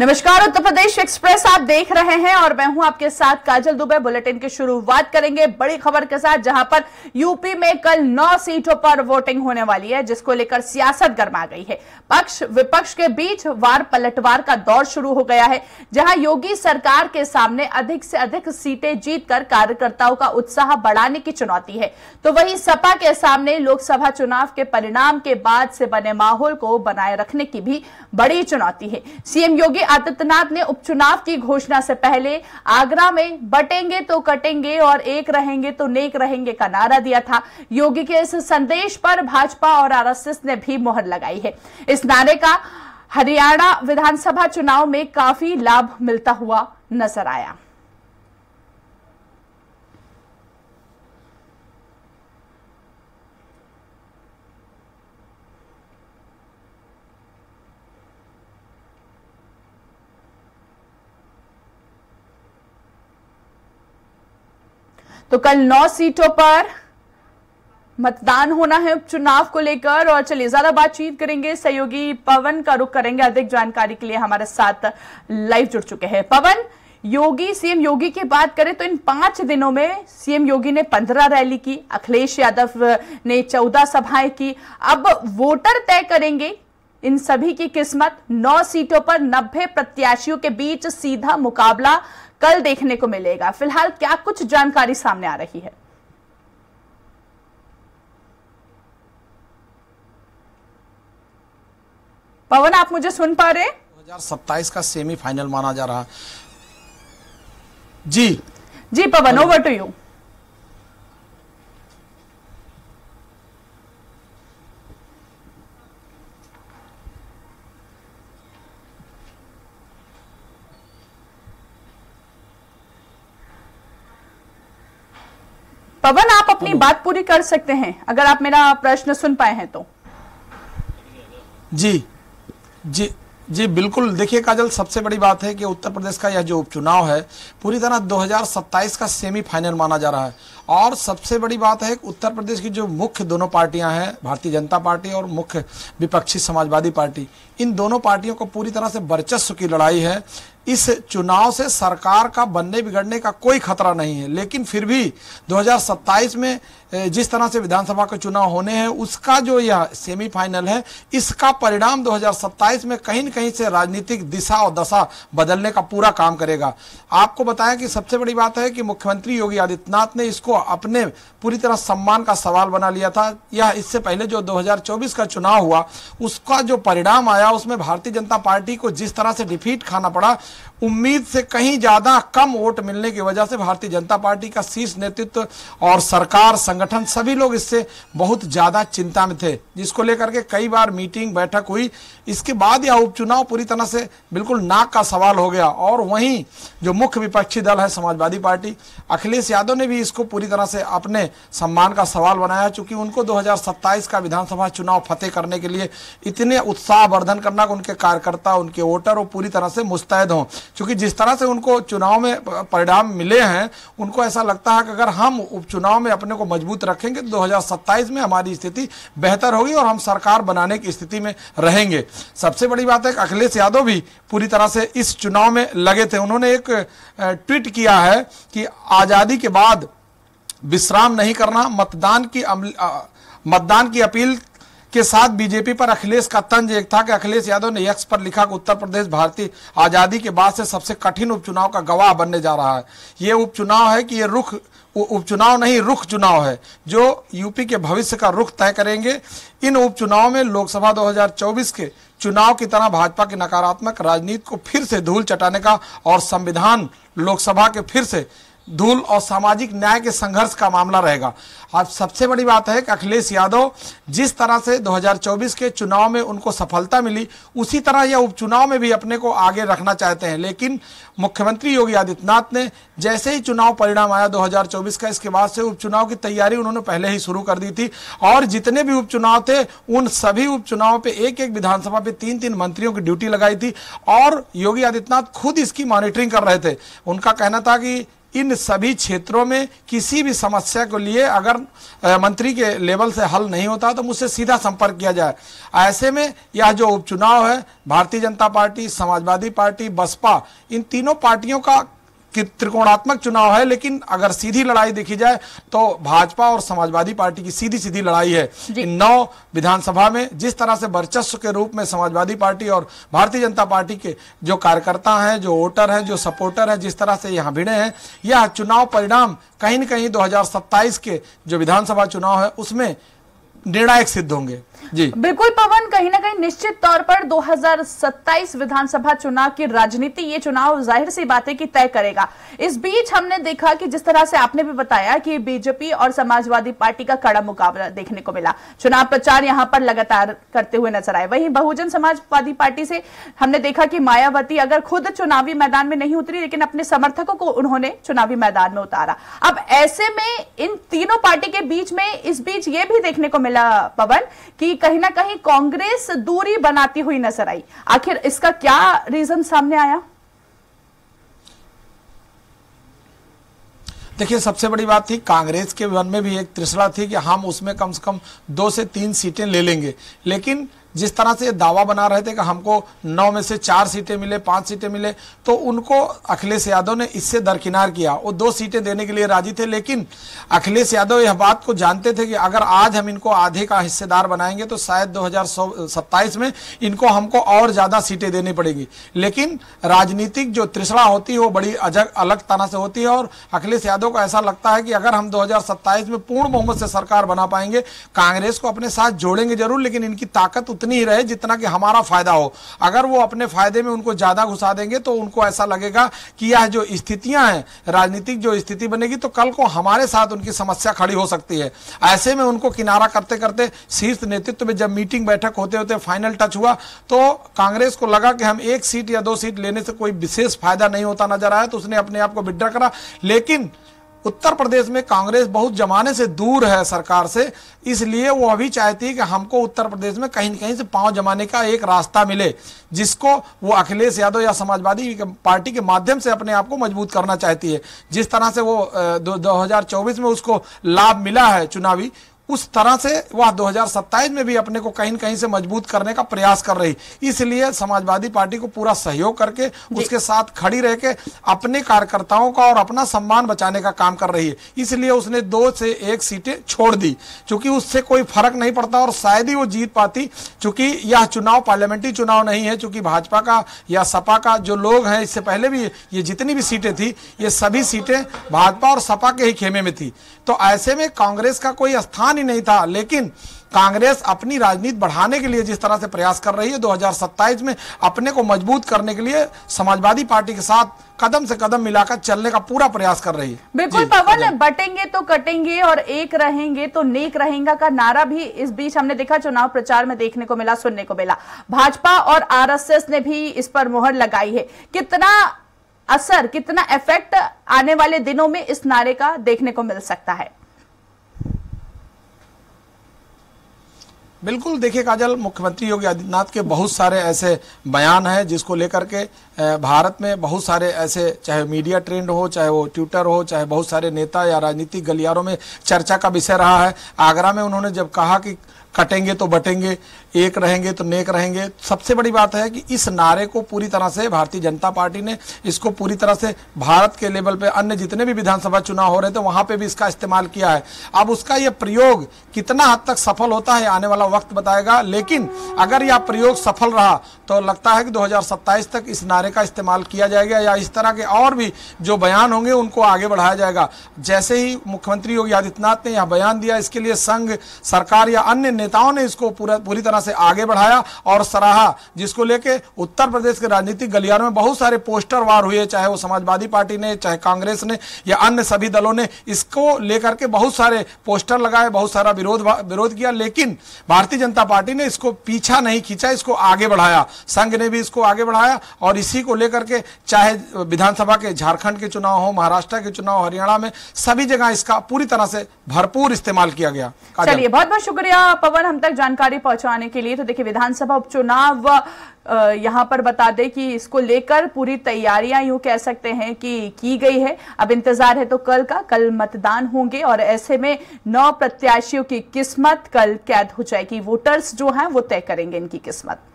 नमस्कार उत्तर प्रदेश एक्सप्रेस आप देख रहे हैं और मैं हूं आपके साथ काजल दुबे बुलेटिन की शुरुआत करेंगे बड़ी खबर के साथ जहां पर यूपी में कल नौ सीटों पर वोटिंग होने वाली है जिसको लेकर सियासत गर्मा गई है पक्ष विपक्ष के बीच वार पलटवार का दौर शुरू हो गया है जहां योगी सरकार के सामने अधिक से अधिक सीटें जीतकर कार्यकर्ताओं का उत्साह बढ़ाने की चुनौती है तो वही सपा के सामने लोकसभा चुनाव के परिणाम के बाद से बने माहौल को बनाए रखने की भी बड़ी चुनौती है सीएम योगी योगी आदित्यनाथ ने उपचुनाव की घोषणा से पहले आगरा में बटेंगे तो कटेंगे और एक रहेंगे तो नेक रहेंगे का नारा दिया था योगी के इस संदेश पर भाजपा और आरएसएस ने भी मोहर लगाई है इस नारे का हरियाणा विधानसभा चुनाव में काफी लाभ मिलता हुआ नजर आया तो कल नौ सीटों पर मतदान होना है उपचुनाव को लेकर और चलिए ज्यादा बातचीत करेंगे सहयोगी पवन का रुख करेंगे अधिक जानकारी के लिए हमारे साथ लाइव जुड़ चुके हैं पवन योगी सीएम योगी की बात करें तो इन पांच दिनों में सीएम योगी ने पंद्रह रैली की अखिलेश यादव ने चौदह सभाएं की अब वोटर तय करेंगे इन सभी की किस्मत नौ सीटों पर नब्बे प्रत्याशियों के बीच सीधा मुकाबला कल देखने को मिलेगा फिलहाल क्या कुछ जानकारी सामने आ रही है पवन आप मुझे सुन पा रहे 2027 का सेमीफाइनल माना जा रहा जी जी Pawan over to you Pawan आप अपनी बात पूरी कर सकते हैं अगर आप मेरा प्रश्न सुन पाए हैं तो जी जी जी बिल्कुल देखिए काजल सबसे बड़ी बात है कि उत्तर प्रदेश का यह जो उपचुनाव है पूरी तरह 2027 का सेमीफाइनल माना जा रहा है और सबसे बड़ी बात है उत्तर प्रदेश की जो मुख्य दोनों पार्टियां हैं भारतीय जनता पार्टी और मुख्य विपक्षी समाजवादी पार्टी इन दोनों पार्टियों को पूरी तरह से वर्चस्व की लड़ाई है इस चुनाव से सरकार का बनने बिगड़ने का कोई खतरा नहीं है लेकिन फिर भी 2027 में जिस तरह से विधानसभा के चुनाव होने हैं उसका जो यह सेमीफाइनल है इसका परिणाम 2027 में कहीं न कहीं से राजनीतिक दिशा और दशा बदलने का पूरा काम करेगा आपको बताया कि सबसे बड़ी बात है कि मुख्यमंत्री योगी आदित्यनाथ ने इसको अपने पूरी तरह सम्मान का सवाल बना लिया था यह इससे पहले जो दो का चुनाव हुआ उसका जो परिणाम आया उसमें भारतीय जनता पार्टी को जिस तरह से डिफीट खाना पड़ा उम्मीद से कहीं ज़्यादा कम वोट मिलने की वजह से भारतीय जनता पार्टी का शीर्ष नेतृत्व और सरकार संगठन सभी लोग इससे बहुत ज़्यादा चिंता में थे जिसको लेकर के कई बार मीटिंग बैठक हुई इसके बाद यह उपचुनाव पूरी तरह से बिल्कुल नाक का सवाल हो गया और वहीं जो मुख्य विपक्षी दल है समाजवादी पार्टी अखिलेश यादव ने भी इसको पूरी तरह से अपने सम्मान का सवाल बनाया चूंकि उनको दो का विधानसभा चुनाव फतेह करने के लिए इतने उत्साहवर्धन करना उनके कार्यकर्ता उनके वोटर वो पूरी तरह से मुस्तैद हों क्यों क्योंकि जिस तरह से उनको चुनाव में परिणाम मिले हैं उनको ऐसा लगता है कि अगर हम उपचुनाव में अपने को मजबूत रखेंगे तो 2027 में हमारी स्थिति बेहतर होगी और हम सरकार बनाने की स्थिति में रहेंगे सबसे बड़ी बात है कि अखिलेश यादव भी पूरी तरह से इस चुनाव में लगे थे उन्होंने एक ट्वीट किया है कि आज़ादी के बाद विश्राम नहीं करना मतदान की मतदान की अपील के साथ बीजेपी पर अखिलेश का तंज एक था कि अखिलेश यादव ने यक्स पर लिखा कि उत्तर प्रदेश भारतीय आज़ादी के बाद से सबसे कठिन उपचुनाव का गवाह बनने जा रहा है ये उपचुनाव है कि ये रुख उपचुनाव नहीं रुख चुनाव है जो यूपी के भविष्य का रुख तय करेंगे इन उपचुनाव में लोकसभा 2024 के चुनाव की तरह भाजपा की नकारात्मक राजनीति को फिर से धूल चटाने का और संविधान लोकसभा के फिर से धूल और सामाजिक न्याय के संघर्ष का मामला रहेगा अब सबसे बड़ी बात है कि अखिलेश यादव जिस तरह से 2024 के चुनाव में उनको सफलता मिली उसी तरह यह उपचुनाव में भी अपने को आगे रखना चाहते हैं लेकिन मुख्यमंत्री योगी आदित्यनाथ ने जैसे ही चुनाव परिणाम आया 2024 का इसके बाद से उपचुनाव की तैयारी उन्होंने पहले ही शुरू कर दी थी और जितने भी उपचुनाव थे उन सभी उपचुनाव पे एक एक विधानसभा पे तीन तीन मंत्रियों की ड्यूटी लगाई थी और योगी आदित्यनाथ खुद इसकी मॉनिटरिंग कर रहे थे उनका कहना था कि इन सभी क्षेत्रों में किसी भी समस्या को लिए अगर मंत्री के लेवल से हल नहीं होता तो मुझसे सीधा संपर्क किया जाए ऐसे में यह जो उपचुनाव है भारतीय जनता पार्टी समाजवादी पार्टी बसपा इन तीनों पार्टियों का त्रिकोणात्मक चुनाव है लेकिन अगर सीधी लड़ाई देखी जाए तो भाजपा और समाजवादी पार्टी की सीधी सीधी लड़ाई है इन नौ विधानसभा में जिस तरह से वर्चस्व के रूप में समाजवादी पार्टी और भारतीय जनता पार्टी के जो कार्यकर्ता हैं जो वोटर हैं जो सपोर्टर हैं जिस तरह से यहाँ भिड़े हैं यह चुनाव परिणाम कहीं न कहीं दो के जो विधानसभा चुनाव है उसमें निर्णायक सिद्ध होंगे जी बिल्कुल पवन कहीं ना कहीं निश्चित तौर पर 2027 विधानसभा चुनाव की राजनीति ये चुनाव जाहिर सी बातें की तय करेगा इस बीच हमने देखा कि जिस तरह से आपने भी बताया कि बीजेपी और समाजवादी पार्टी का कड़ा मुकाबला देखने को मिला चुनाव प्रचार यहाँ पर लगातार करते हुए नजर आए वहीं बहुजन समाजवादी पार्टी से हमने देखा कि मायावती अगर खुद चुनावी मैदान में नहीं उतरी लेकिन अपने समर्थकों को उन्होंने चुनावी मैदान में उतारा अब ऐसे में इन तीनों पार्टी के बीच में इस बीच ये भी देखने को मिला पवन की कहीं ना कहीं कांग्रेस दूरी बनाती हुई नजर आई आखिर इसका क्या रीजन सामने आया देखिए सबसे बड़ी बात थी कांग्रेस के मन में भी एक त्रिशला थी कि हम उसमें कम से कम दो से तीन सीटें ले लेंगे लेकिन जिस तरह से दावा बना रहे थे कि हमको नौ में से चार सीटें मिले पांच सीटें मिले तो उनको अखिलेश यादव ने इससे दरकिनार किया वो दो सीटें देने के लिए राजी थे लेकिन अखिलेश यादव यह बात को जानते थे कि अगर आज हम इनको आधे का हिस्सेदार बनाएंगे तो शायद दो में इनको हमको और ज़्यादा सीटें देनी पड़ेगी लेकिन राजनीतिक जो त्रिसड़ा होती है वो बड़ी अजग अलग तरह से होती है और अखिलेश यादव को ऐसा लगता है कि अगर हम दो में पूर्ण बहुमत से सरकार बना पाएंगे कांग्रेस को अपने साथ जोड़ेंगे जरूर लेकिन इनकी ताकत उतनी ही रहे जितना कि हमारा फायदा हो अगर वो अपने फायदे में उनको ज्यादा घुसा देंगे तो उनको ऐसा लगेगा कि यह जो स्थितियां हैं राजनीतिक जो स्थिति बनेगी तो कल को हमारे साथ उनकी समस्या खड़ी हो सकती है ऐसे में उनको किनारा करते करते शीर्ष नेतृत्व में जब मीटिंग बैठक होते होते फाइनल टच हुआ तो कांग्रेस को लगा कि हम एक सीट या दो सीट लेने से कोई विशेष फायदा नहीं होता नजर आया तो उसने अपने आप को विड्रा करा लेकिन उत्तर प्रदेश में कांग्रेस बहुत जमाने से दूर है सरकार से इसलिए वो अभी चाहती है कि हमको उत्तर प्रदेश में कहीं कहीं से पांव जमाने का एक रास्ता मिले जिसको वो अखिलेश यादव या समाजवादी पार्टी के माध्यम से अपने आप को मजबूत करना चाहती है जिस तरह से वो दो, दो में उसको लाभ मिला है चुनावी उस तरह से वह 2027 में भी अपने को कहीं कहीं से मजबूत करने का प्रयास कर रही इसलिए समाजवादी पार्टी को पूरा सहयोग करके उसके साथ खड़ी रह के अपने कार्यकर्ताओं का और अपना सम्मान बचाने का काम कर रही है इसलिए उसने दो से एक सीटें छोड़ दी चूंकि उससे कोई फर्क नहीं पड़ता और शायद ही वो जीत पाती चूंकि यह चुनाव पार्लियामेंट्री चुनाव नहीं है चूंकि भाजपा का या सपा का जो लोग हैं इससे पहले भी ये जितनी भी सीटें थी ये सभी सीटें भाजपा और सपा के ही खेमे में थी तो ऐसे में कांग्रेस का कोई स्थान भी नहीं था लेकिन कांग्रेस अपनी राजनीति बढ़ाने के लिए जिस तरह से प्रयास कर रही है 2027 में अपने को मजबूत करने के लिए समाजवादी पार्टी के साथ कदम से कदम मिलाकर चलने का पूरा प्रयास कर रही है बिल्कुल पवन बटेंगे तो कटेंगे और एक रहेंगे तो नेक रहेगा का नारा भी इस बीच हमने देखा चुनाव प्रचार में देखने को मिला सुनने को मिला भाजपा और आर ने भी इस पर मोहर लगाई है कितना असर कितना इफेक्ट आने वाले दिनों में इस नारे का देखने को मिल सकता है बिल्कुल देखिए काजल मुख्यमंत्री योगी आदित्यनाथ के बहुत सारे ऐसे बयान हैं जिसको लेकर के भारत में बहुत सारे ऐसे चाहे मीडिया ट्रेंड हो चाहे वो ट्विटर हो चाहे बहुत सारे नेता या राजनीतिक गलियारों में चर्चा का विषय रहा है आगरा में उन्होंने जब कहा कि कटेंगे तो बटेंगे एक रहेंगे तो नेक रहेंगे सबसे बड़ी बात है कि इस नारे को पूरी तरह से भारतीय जनता पार्टी ने इसको पूरी तरह से भारत के लेवल पे अन्य जितने भी विधानसभा चुनाव हो रहे थे वहां पे भी इसका इस्तेमाल किया है अब उसका यह प्रयोग कितना हद तक सफल होता है आने वाला वक्त बताएगा लेकिन अगर यह प्रयोग सफल रहा तो लगता है कि दो तक इस नारे का इस्तेमाल किया जाएगा या इस तरह के और भी जो बयान होंगे उनको आगे बढ़ाया जाएगा जैसे ही मुख्यमंत्री योगी आदित्यनाथ ने यह बयान दिया इसके लिए संघ सरकार या अन्य नेताओं ने इसको पूरा पूरी तरह से आगे बढ़ाया और सराहा जिसको लेके उत्तर प्रदेश के राजनीतिक गलियारों में बहुत सारे पोस्टर वार हुए चाहे वो समाजवादी पार्टी ने चाहे कांग्रेस ने या अन्य सभी दलों ने इसको लेकर के बहुत सारे पोस्टर लगाए बहुत सारा विरोध विरोध किया लेकिन भारतीय जनता पार्टी ने इसको पीछा नहीं खींचा इसको आगे बढ़ाया संघ ने भी इसको आगे बढ़ाया और इसी को लेकर के चाहे विधानसभा के झारखंड के चुनाव हो महाराष्ट्र के चुनाव हरियाणा में सभी जगह इसका पूरी तरह से भरपूर इस्तेमाल किया गया चलिए बहुत बहुत शुक्रिया पवन हम तक जानकारी पहुंचाने के लिए तो देखिए विधानसभा उपचुनाव यहाँ पर बता दें कि इसको लेकर पूरी तैयारियां यूं कह सकते हैं कि की गई है अब इंतजार है तो कल का कल मतदान होंगे और ऐसे में नौ प्रत्याशियों की किस्मत कल कैद हो जाएगी वोटर्स जो हैं वो तय करेंगे इनकी किस्मत